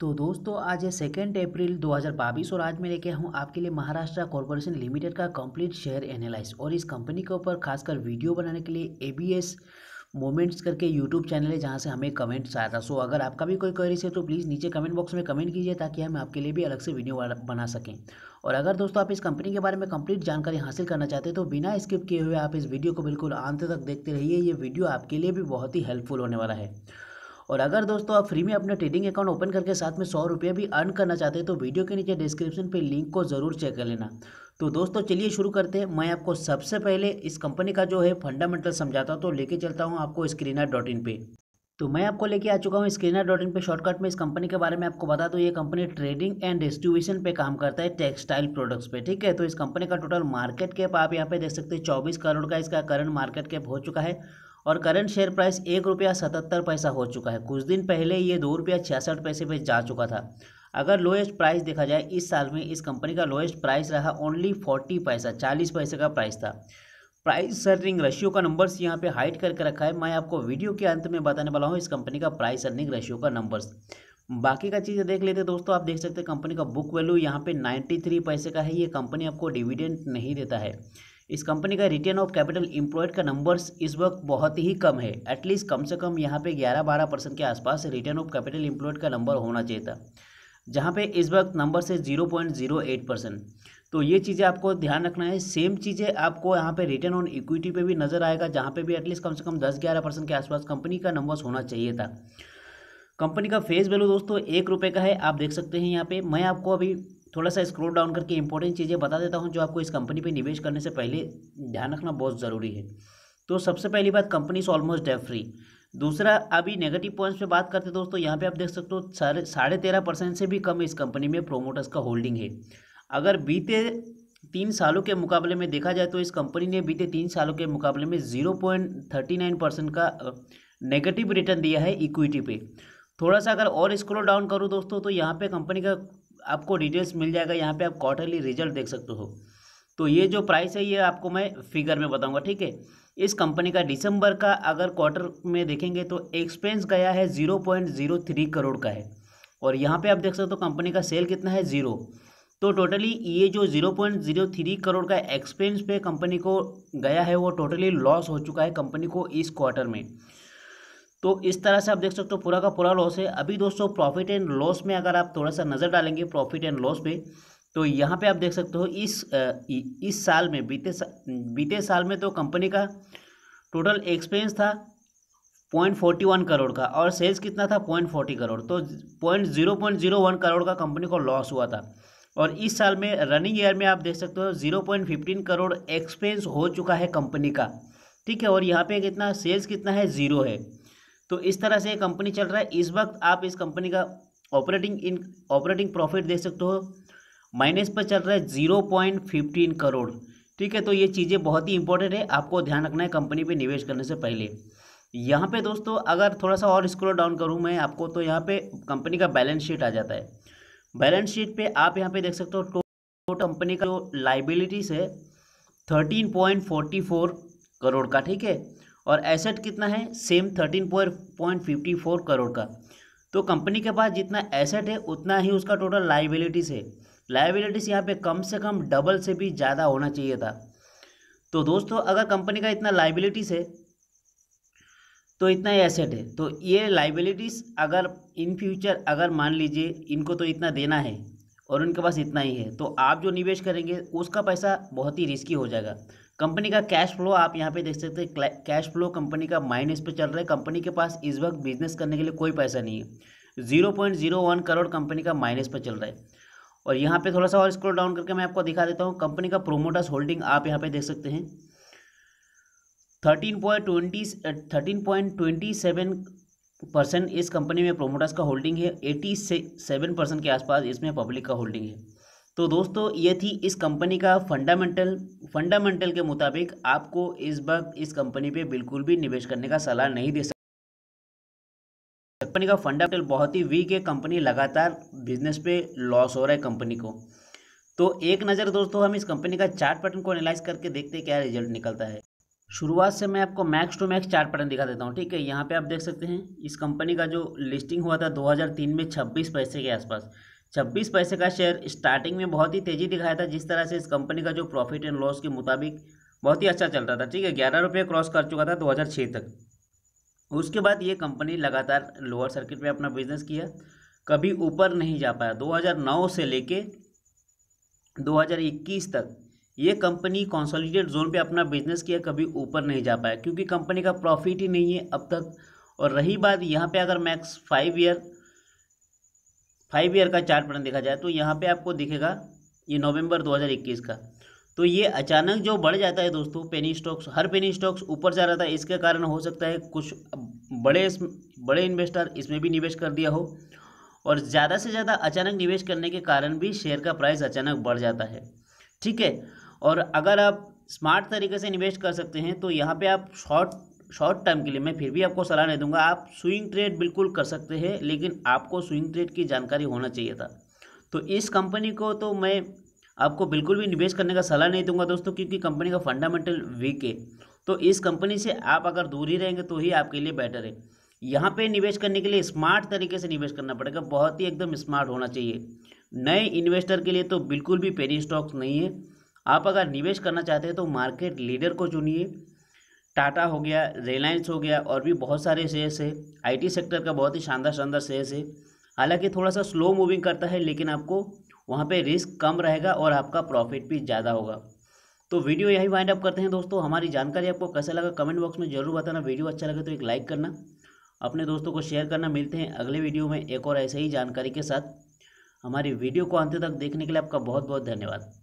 तो दोस्तों आज है सेकेंड अप्रैल 2022 और आज मैं लेके हूँ आपके लिए महाराष्ट्र कॉरपोरेशन लिमिटेड का कंप्लीट शेयर एनालाइज और इस कंपनी के ऊपर खासकर वीडियो बनाने के लिए एबीएस मोमेंट्स करके यूट्यूब चैनल है जहाँ से हमें कमेंट्स आया था सो अगर आपका भी कोई क्वेरीज है तो प्लीज़ नीचे कमेंट बॉक्स में कमेंट कीजिए ताकि हम आपके लिए भी अलग से वीडियो बना सकें और अगर दोस्तों आप इस कंपनी के बारे में कंप्लीट जानकारी हासिल करना चाहते हैं तो बिना स्किप किए हुए आप इस वीडियो को बिल्कुल अंत तक देखते रहिए ये वीडियो आपके लिए भी बहुत ही हेल्पफुल होने वाला है और अगर दोस्तों आप फ्री में अपना ट्रेडिंग अकाउंट ओपन करके साथ में सौ रुपये भी अर्न करना चाहते हैं तो वीडियो के नीचे डिस्क्रिप्शन पे लिंक को ज़रूर चेक कर लेना तो दोस्तों चलिए शुरू करते हैं मैं आपको सबसे पहले इस कंपनी का जो है फंडामेंटल समझाता हूँ तो लेके चलता हूँ आपको स्क्रीनर डॉट इन पे तो मैं आपको लेके आ चुका हूँ स्क्रीनर डॉट इन पे शॉर्टकट में इस कंपनी के बारे में आपको बता दूँ ये कंपनी ट्रेडिंग एंड डिस्ट्रीब्यूशन पे काम करता है टेक्सटाइल प्रोडक्ट्स पे ठीक है तो इस कंपनी का टोटल मार्केट कैप आप यहाँ पे देख सकते हैं चौबीस करोड़ का इसका करंट मार्केट कैप हो चुका है और करंट शेयर प्राइस एक रुपया सतहत्तर पैसा हो चुका है कुछ दिन पहले ये दो रुपया छियासठ पैसे पर जा चुका था अगर लोएस्ट प्राइस देखा जाए इस साल में इस कंपनी का लोएस्ट प्राइस रहा ओनली फोर्टी पैसा चालीस पैसे का प्राइस था प्राइस सर्निंग रेशियो का नंबर्स यहाँ पे हाइड करके रखा है मैं आपको वीडियो के अंत में बताने वाला हूँ इस कंपनी का प्राइस सर्निंग रेशियो का नंबर्स बाकी का चीज़ें देख लेते दोस्तों आप देख सकते हैं कंपनी का बुक वैल्यू यहाँ पे 93 पैसे का है ये कंपनी आपको डिविडेंड नहीं देता है इस कंपनी का रिटर्न ऑफ कैपिटल एम्प्लॉयड का नंबर्स इस वक्त बहुत ही कम है एटलीस्ट कम से कम यहाँ पे 11-12 परसेंट के आसपास रिटर्न ऑफ कैपिटल एम्प्लॉयड का नंबर होना चाहिए था जहाँ पे इस वक्त नंबर से zero point zero eight percent तो ये चीज़ें आपको ध्यान रखना है सेम चीज़ें आपको यहाँ पे रिटर्न ऑन इक्विटी पे भी नज़र आएगा जहाँ पे भी एटलीस्ट कम से कम दस ग्यारह परसेंट के आसपास कंपनी का नंबर्स होना चाहिए था कंपनी का फेस वैल्यू दोस्तों एक रुपये का है आप देख सकते हैं यहाँ पे मैं आपको अभी थोड़ा सा स्क्रोल डाउन करके इंपॉर्टेंट चीज़ें बता देता हूँ जो आपको इस कंपनी पर निवेश करने से पहले ध्यान रखना बहुत ज़रूरी है तो सबसे पहली बात कंपनी से ऑलमोस्ट डेफ फ्री दूसरा अभी नेगेटिव पॉइंट्स पे बात करते दोस्तों यहाँ पे आप देख सकते हो साढ़े साढ़े तेरह परसेंट से भी कम इस कंपनी में प्रोमोटर्स का होल्डिंग है अगर बीते तीन सालों के मुकाबले में देखा जाए तो इस कंपनी ने बीते तीन सालों के मुकाबले में zero point thirty nine percent का नेगेटिव रिटर्न दिया है इक्विटी पे थोड़ा सा अगर और स्क्रोल डाउन करूँ दोस्तों तो यहाँ पर कंपनी का आपको डिटेल्स मिल जाएगा यहाँ पे आप क्वार्टरली रिजल्ट देख सकते हो तो ये जो प्राइस है ये आपको मैं फिगर में बताऊंगा ठीक है इस कंपनी का दिसंबर का अगर क्वार्टर में देखेंगे तो एक्सपेंस गया है zero point zero three crore का है और यहाँ पे आप देख सकते हो कंपनी तो का सेल कितना है ज़ीरो तो टोटली ये जो zero point zero three crore का एक्सपेंस पे कंपनी को गया है वो टोटली लॉस हो चुका है कंपनी को इस क्वार्टर में तो इस तरह से आप देख सकते हो पूरा का पूरा लॉस है अभी दोस्तों प्रॉफिट एंड लॉस में अगर आप थोड़ा सा नज़र डालेंगे प्रॉफिट एंड लॉस पे तो यहाँ पे आप देख सकते हो इस इस साल में बीते सा, बीते साल में तो कंपनी का टोटल एक्सपेंस था पॉइंट फोर्टी वन करोड़ का और सेल्स कितना था पॉइंट फोर्टी करोड़ तो point zero point zero one crore का कंपनी को लॉस हुआ था और इस साल में रनिंग ईयर में आप देख सकते हो zero point fifteen crore expense हो चुका है कंपनी का ठीक है और यहाँ पे कितना सेल्स कितना है ज़ीरो है तो इस तरह से कंपनी चल रहा है इस वक्त आप इस कंपनी का ऑपरेटिंग इन ऑपरेटिंग प्रॉफिट देख सकते हो माइनस पर चल रहा है जीरो पॉइंट फिफ्टीन करोड़ ठीक है तो ये चीज़ें बहुत ही इंपॉर्टेंट है आपको ध्यान रखना है कंपनी पे निवेश करने से पहले यहाँ पे दोस्तों अगर थोड़ा सा और स्क्रोल डाउन करूँ मैं आपको तो यहाँ पे कंपनी का बैलेंस शीट आ जाता है बैलेंस शीट पर आप यहाँ पर देख सकते हो टो, तो कंपनी का जो लाइबिलिटीज़ है thirteen point forty four crore का ठीक है और एसेट कितना है same thirteen point fifty four crore का तो कंपनी के पास जितना एसेट है उतना ही उसका टोटल लाइबिलिटीज़ है लाइबिलिटीज़ यहाँ पे कम से कम डबल से भी ज़्यादा होना चाहिए था तो दोस्तों अगर कंपनी का इतना लाइबिलिटीज़ है तो इतना ही एसेट है तो ये लाइबिलिटीज़ अगर इन फ्यूचर अगर मान लीजिए इनको तो इतना देना है और उनके पास इतना ही है तो आप जो निवेश करेंगे उसका पैसा बहुत ही रिस्की हो जाएगा कंपनी का कैश फ्लो आप यहाँ पे देख सकते हैं कैश फ्लो कंपनी का माइनस पे चल रहा है कंपनी के पास इस वक्त बिजनेस करने के लिए कोई पैसा नहीं है zero point zero one crore company का माइनस पे चल रहा है और यहाँ पे थोड़ा सा और स्क्रॉल डाउन करके मैं आपको दिखा देता हूँ कंपनी का प्रोमोटर्स होल्डिंग आप यहाँ पे देख सकते हैं thirteen point twenty thirteen point twenty seven percent इस कंपनी में प्रोमोटर्स का होल्डिंग है एटी सेवन परसेंट के आसपास इसमें पब्लिक का होल्डिंग है तो दोस्तों ये थी इस कंपनी का फंडामेंटल फंडामेंटल के मुताबिक आपको इस बार इस कंपनी पे बिल्कुल भी निवेश करने का सलाह नहीं दे सकते कंपनी का फंडामेंटल बहुत ही वीक है कंपनी लगातार बिजनेस पे लॉस हो रहा है कंपनी को तो एक नज़र दोस्तों हम इस कंपनी का चार्ट पैटर्न को एनालाइज करके देखते हैं क्या रिजल्ट निकलता है शुरुआत से मैं आपको max to max chart pattern दिखा देता हूँ ठीक है यहाँ पे आप देख सकते हैं इस कंपनी का जो लिस्टिंग हुआ था 2003 में 26 पैसे के आसपास छब्बीस पैसे का शेयर स्टार्टिंग में बहुत ही तेज़ी दिखाया था जिस तरह से इस कंपनी का जो प्रॉफिट एंड लॉस के मुताबिक बहुत ही अच्छा चल रहा था ठीक है ग्यारह रुपये क्रॉस कर चुका था 2006 तक उसके बाद ये कंपनी लगातार लोअर सर्किट में अपना बिजनेस किया कभी ऊपर नहीं जा पाया 2009 से लेके 2021 तक ये कंपनी कॉन्सोलिडेट जोन पे अपना बिजनेस किया कभी ऊपर नहीं जा पाया क्योंकि कंपनी का प्रॉफिट ही नहीं है अब तक और रही बात यहाँ पर अगर max five year five year का चार्ट देखा जाए तो यहाँ पे आपको दिखेगा ये नवंबर 2021 का तो ये अचानक जो बढ़ जाता है दोस्तों पेनी स्टॉक्स हर पेनी स्टॉक्स ऊपर जा रहा था इसके कारण हो सकता है कुछ बड़े बड़े इन्वेस्टर इसमें भी निवेश कर दिया हो और ज़्यादा से ज़्यादा अचानक निवेश करने के कारण भी शेयर का प्राइस अचानक बढ़ जाता है ठीक है और अगर आप स्मार्ट तरीके से निवेश कर सकते हैं तो यहाँ पे आप शॉर्ट शॉर्ट टर्म के लिए मैं फिर भी आपको सलाह नहीं दूंगा आप स्विंग ट्रेड बिल्कुल कर सकते हैं लेकिन आपको स्विंग ट्रेड की जानकारी होना चाहिए था तो इस कंपनी को तो मैं आपको बिल्कुल भी निवेश करने का सलाह नहीं दूंगा दोस्तों क्योंकि कंपनी का फंडामेंटल वीक है तो इस कंपनी से आप अगर दूर ही रहेंगे तो ही आपके लिए बेटर है यहाँ पे निवेश करने के लिए स्मार्ट तरीके से निवेश करना पड़ेगा बहुत ही एकदम स्मार्ट होना चाहिए नए इन्वेस्टर के लिए तो बिल्कुल भी पेनी स्टॉक्स नहीं है आप अगर निवेश करना चाहते हैं तो मार्केट लीडर को चुनिए टाटा हो गया रिलायंस हो गया और भी बहुत सारे शेयर्स है आईटी सेक्टर का बहुत ही शानदार शानदार शेयर्स है हालांकि थोड़ा सा स्लो मूविंग करता है लेकिन आपको वहाँ पे रिस्क कम रहेगा और आपका प्रॉफिट भी ज़्यादा होगा तो वीडियो यही वाइंड अप करते हैं दोस्तों हमारी जानकारी आपको कैसा लगा कमेंट बॉक्स में जरूर बताना वीडियो अच्छा लगे तो एक लाइक करना अपने दोस्तों को शेयर करना मिलते हैं अगले वीडियो में एक और ऐसे ही जानकारी के साथ हमारी वीडियो को अंत तक देखने के लिए आपका बहुत बहुत धन्यवाद